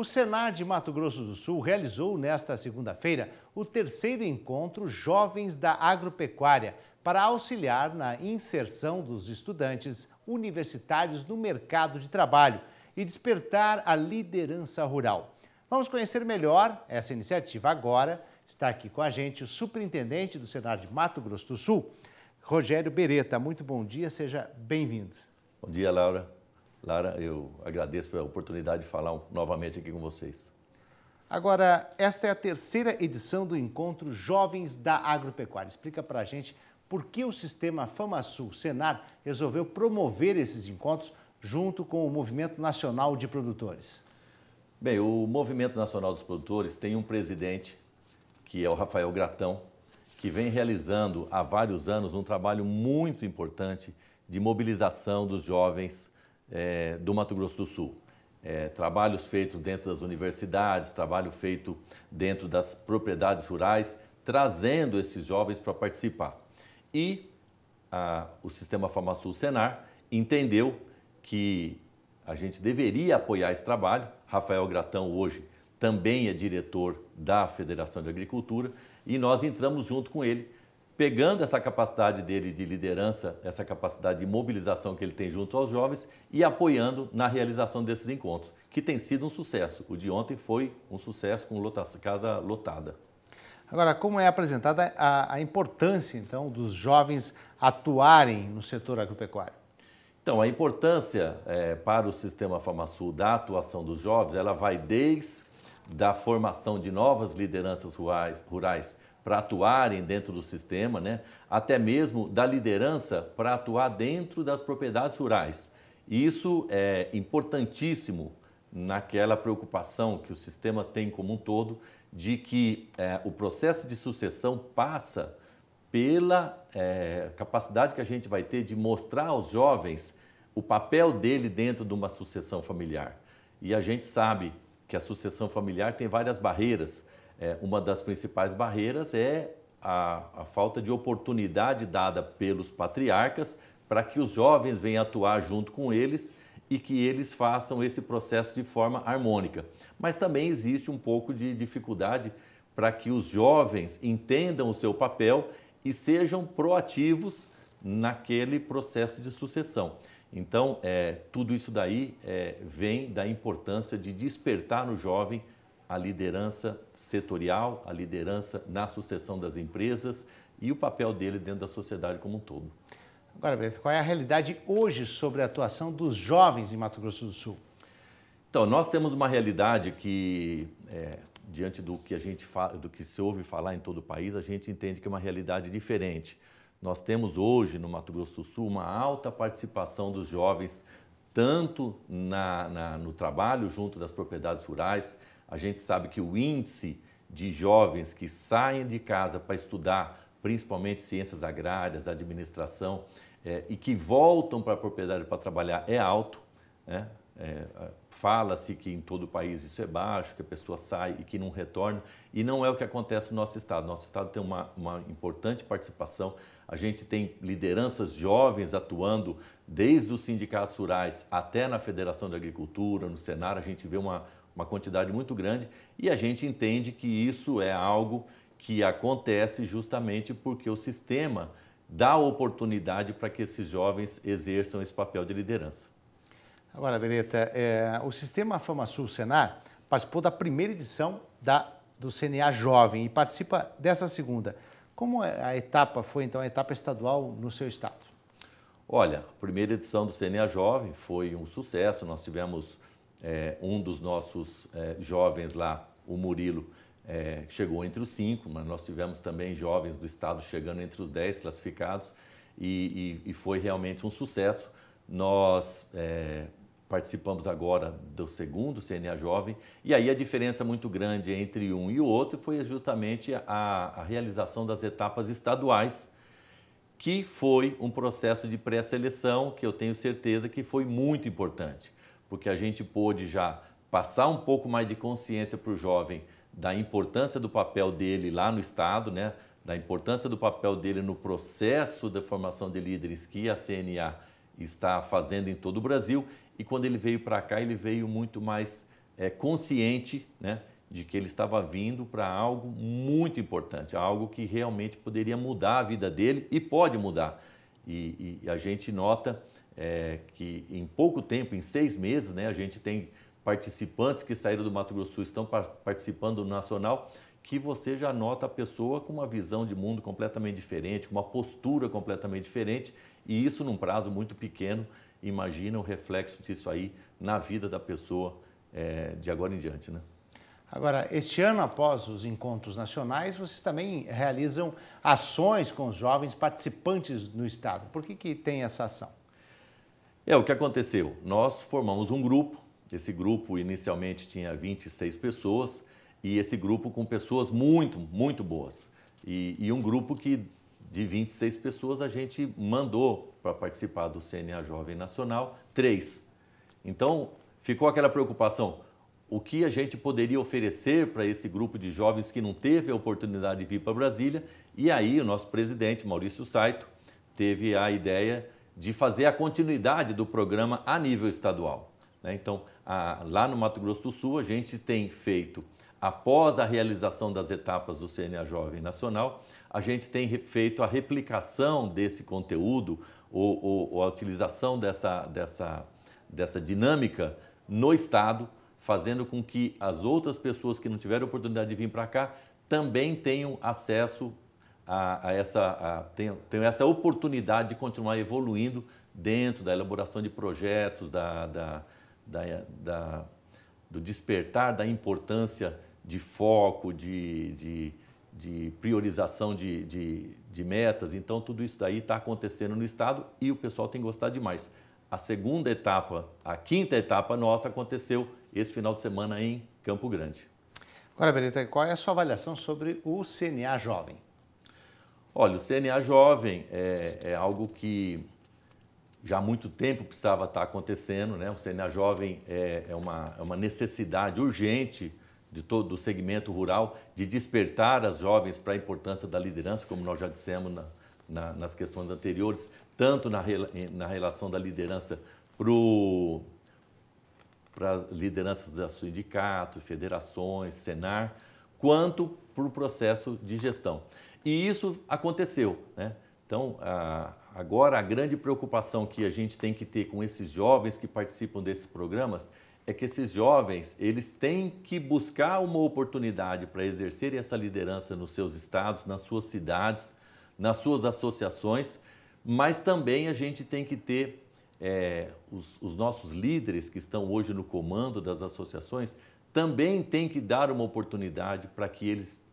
O Senar de Mato Grosso do Sul realizou nesta segunda-feira o terceiro encontro Jovens da Agropecuária para auxiliar na inserção dos estudantes universitários no mercado de trabalho e despertar a liderança rural. Vamos conhecer melhor essa iniciativa agora. Está aqui com a gente o superintendente do Senar de Mato Grosso do Sul, Rogério Beretta. Muito bom dia, seja bem-vindo. Bom dia, Laura. Lara, eu agradeço a oportunidade de falar novamente aqui com vocês. Agora, esta é a terceira edição do encontro Jovens da Agropecuária. Explica para a gente por que o sistema FamaSul Senar resolveu promover esses encontros junto com o Movimento Nacional de Produtores. Bem, o Movimento Nacional dos Produtores tem um presidente, que é o Rafael Gratão, que vem realizando há vários anos um trabalho muito importante de mobilização dos jovens é, do Mato Grosso do Sul. É, trabalhos feitos dentro das universidades, trabalho feito dentro das propriedades rurais, trazendo esses jovens para participar. E a, o Sistema Famasul Senar entendeu que a gente deveria apoiar esse trabalho. Rafael Gratão hoje também é diretor da Federação de Agricultura e nós entramos junto com ele pegando essa capacidade dele de liderança, essa capacidade de mobilização que ele tem junto aos jovens e apoiando na realização desses encontros, que tem sido um sucesso. O de ontem foi um sucesso com lota casa lotada. Agora, como é apresentada a, a importância, então, dos jovens atuarem no setor agropecuário? Então, a importância é, para o sistema FamaSul da atuação dos jovens, ela vai desde da formação de novas lideranças rurais, rurais para atuarem dentro do sistema, né? até mesmo da liderança para atuar dentro das propriedades rurais. Isso é importantíssimo naquela preocupação que o sistema tem como um todo de que é, o processo de sucessão passa pela é, capacidade que a gente vai ter de mostrar aos jovens o papel dele dentro de uma sucessão familiar. E a gente sabe que a sucessão familiar tem várias barreiras é, uma das principais barreiras é a, a falta de oportunidade dada pelos patriarcas para que os jovens venham atuar junto com eles e que eles façam esse processo de forma harmônica. Mas também existe um pouco de dificuldade para que os jovens entendam o seu papel e sejam proativos naquele processo de sucessão. Então, é, tudo isso daí é, vem da importância de despertar no jovem a liderança setorial, a liderança na sucessão das empresas e o papel dele dentro da sociedade como um todo. Agora, Beto, qual é a realidade hoje sobre a atuação dos jovens em Mato Grosso do Sul? Então, nós temos uma realidade que, é, diante do que a gente fala, do que se ouve falar em todo o país, a gente entende que é uma realidade diferente. Nós temos hoje no Mato Grosso do Sul uma alta participação dos jovens, tanto na, na, no trabalho junto das propriedades rurais, a gente sabe que o índice de jovens que saem de casa para estudar, principalmente ciências agrárias, administração, é, e que voltam para a propriedade para trabalhar é alto. Né? É, é, Fala-se que em todo o país isso é baixo, que a pessoa sai e que não retorna, e não é o que acontece no nosso estado. Nosso estado tem uma, uma importante participação, a gente tem lideranças jovens atuando desde os sindicatos rurais até na Federação de Agricultura, no Senar, a gente vê uma, uma quantidade muito grande, e a gente entende que isso é algo que acontece justamente porque o sistema dá oportunidade para que esses jovens exerçam esse papel de liderança. Agora, Beretta, é, o sistema FamaSul Senar participou da primeira edição da, do CNA Jovem e participa dessa segunda. Como é, a etapa foi, então, a etapa estadual no seu estado? Olha, a primeira edição do CNA Jovem foi um sucesso. Nós tivemos é, um dos nossos é, jovens lá, o Murilo, é, chegou entre os cinco, mas nós tivemos também jovens do estado chegando entre os dez classificados e, e, e foi realmente um sucesso. Nós é, participamos agora do segundo CNA Jovem, e aí a diferença muito grande entre um e o outro foi justamente a, a realização das etapas estaduais, que foi um processo de pré-seleção que eu tenho certeza que foi muito importante porque a gente pôde já passar um pouco mais de consciência para o jovem da importância do papel dele lá no Estado, né? da importância do papel dele no processo da formação de líderes que a CNA está fazendo em todo o Brasil. E quando ele veio para cá, ele veio muito mais é, consciente né? de que ele estava vindo para algo muito importante, algo que realmente poderia mudar a vida dele e pode mudar. E, e a gente nota é, que em pouco tempo, em seis meses, né, a gente tem participantes que saíram do Mato Grosso do Sul estão participando do Nacional, que você já nota a pessoa com uma visão de mundo completamente diferente, com uma postura completamente diferente, e isso num prazo muito pequeno. Imagina o reflexo disso aí na vida da pessoa é, de agora em diante, né? Agora, este ano, após os encontros nacionais, vocês também realizam ações com os jovens participantes no Estado. Por que, que tem essa ação? É o que aconteceu. Nós formamos um grupo. Esse grupo inicialmente tinha 26 pessoas e esse grupo com pessoas muito, muito boas. E, e um grupo que de 26 pessoas a gente mandou para participar do CNA Jovem Nacional três. Então ficou aquela preocupação: o que a gente poderia oferecer para esse grupo de jovens que não teve a oportunidade de vir para Brasília? E aí o nosso presidente Maurício Saito teve a ideia de fazer a continuidade do programa a nível estadual. Né? Então, a, lá no Mato Grosso do Sul, a gente tem feito, após a realização das etapas do CNA Jovem Nacional, a gente tem feito a replicação desse conteúdo ou, ou, ou a utilização dessa, dessa, dessa dinâmica no Estado, fazendo com que as outras pessoas que não tiveram oportunidade de vir para cá também tenham acesso a, a essa, a, essa oportunidade de continuar evoluindo dentro da elaboração de projetos, da, da, da, da do despertar da importância de foco, de, de, de priorização de, de, de, metas. Então, tudo isso daí está acontecendo no Estado e o pessoal tem gostado demais. A segunda etapa, a quinta etapa nossa aconteceu esse final de semana em Campo Grande. Agora, Benita, qual é a sua avaliação sobre o CNA Jovem? Olha, o CNA jovem é, é algo que já há muito tempo precisava estar acontecendo, né? O CNA jovem é, é uma, é uma necessidade urgente de todo o segmento rural de despertar as jovens para a importância da liderança, como nós já dissemos na, na, nas questões anteriores, tanto na, na relação da liderança para para lideranças da sindicatos, federações, Senar, quanto para o processo de gestão. E isso aconteceu. Né? Então, a, agora a grande preocupação que a gente tem que ter com esses jovens que participam desses programas é que esses jovens eles têm que buscar uma oportunidade para exercer essa liderança nos seus estados, nas suas cidades, nas suas associações, mas também a gente tem que ter é, os, os nossos líderes que estão hoje no comando das associações também tem que dar uma oportunidade para que eles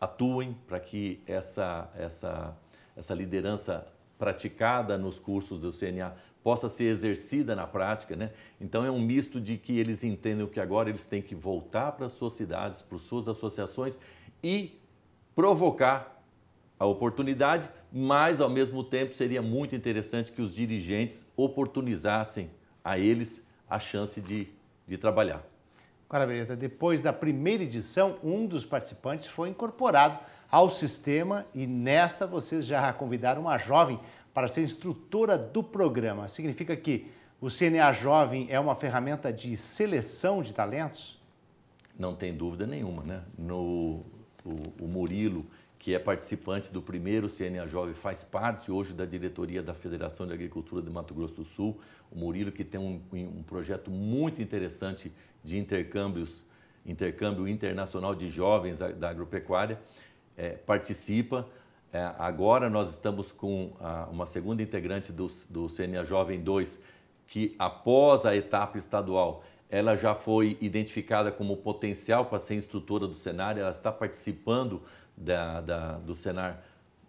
atuem para que essa, essa, essa liderança praticada nos cursos do CNA possa ser exercida na prática, né? Então é um misto de que eles entendem que agora eles têm que voltar para as suas cidades, para suas associações e provocar a oportunidade, mas ao mesmo tempo seria muito interessante que os dirigentes oportunizassem a eles a chance de, de trabalhar. Agora, beleza, depois da primeira edição, um dos participantes foi incorporado ao sistema e nesta vocês já convidaram uma jovem para ser instrutora do programa. Significa que o CNA Jovem é uma ferramenta de seleção de talentos? Não tem dúvida nenhuma, né? No, o, o Murilo que é participante do primeiro CNA Jovem, faz parte hoje da diretoria da Federação de Agricultura de Mato Grosso do Sul. O Murilo, que tem um, um projeto muito interessante de intercâmbios, intercâmbio internacional de jovens da agropecuária, é, participa. É, agora nós estamos com a, uma segunda integrante do, do CNA Jovem 2, que após a etapa estadual ela já foi identificada como potencial para ser instrutora do cenário, ela está participando da, da, do Senar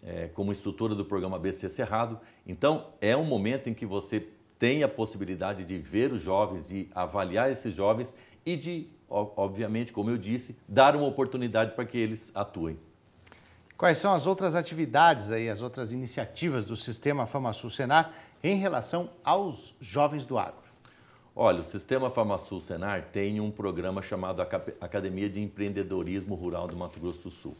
é, como estrutura do programa BC Cerrado. Então, é um momento em que você tem a possibilidade de ver os jovens, de avaliar esses jovens e de, obviamente, como eu disse, dar uma oportunidade para que eles atuem. Quais são as outras atividades aí, as outras iniciativas do Sistema FamaSul Senar em relação aos jovens do agro? Olha, o Sistema FamaSul Senar tem um programa chamado Academia de Empreendedorismo Rural do Mato Grosso do Sul.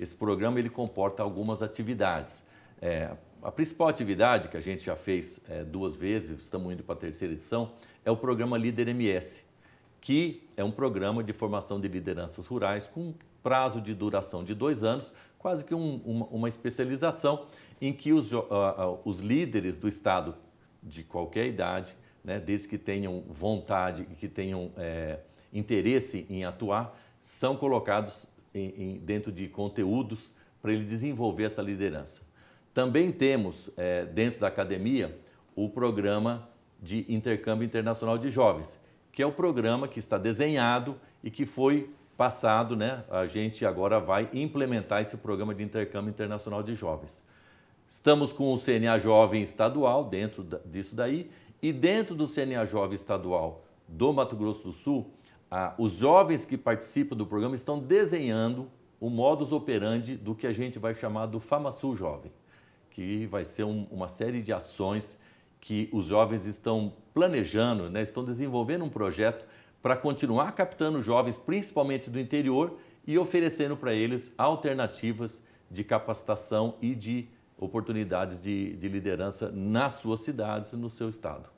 Esse programa ele comporta algumas atividades. É, a principal atividade que a gente já fez é, duas vezes, estamos indo para a terceira edição, é o programa Líder MS, que é um programa de formação de lideranças rurais com prazo de duração de dois anos, quase que um, uma, uma, especialização em que os, uh, uh, os líderes do Estado de qualquer idade, né, desde que tenham vontade e que tenham é, interesse em atuar, são colocados em, em, dentro de conteúdos para ele desenvolver essa liderança. Também temos, é, dentro da academia, o programa de intercâmbio internacional de jovens, que é o programa que está desenhado e que foi passado, né? A gente agora vai implementar esse programa de intercâmbio internacional de jovens. Estamos com o CNA Jovem Estadual dentro disso daí e dentro do CNA Jovem Estadual do Mato Grosso do Sul, ah, os jovens que participam do programa estão desenhando o modus operandi do que a gente vai chamar do FamaSul Jovem, que vai ser um, uma série de ações que os jovens estão planejando, né, estão desenvolvendo um projeto para continuar captando jovens, principalmente do interior, e oferecendo para eles alternativas de capacitação e de oportunidades de, de liderança nas suas cidades e no seu estado.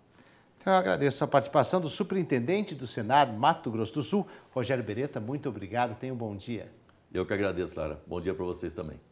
Então eu agradeço a participação do superintendente do Senado Mato Grosso do Sul, Rogério Beretta. Muito obrigado, tenha um bom dia. Eu que agradeço, Lara. Bom dia para vocês também.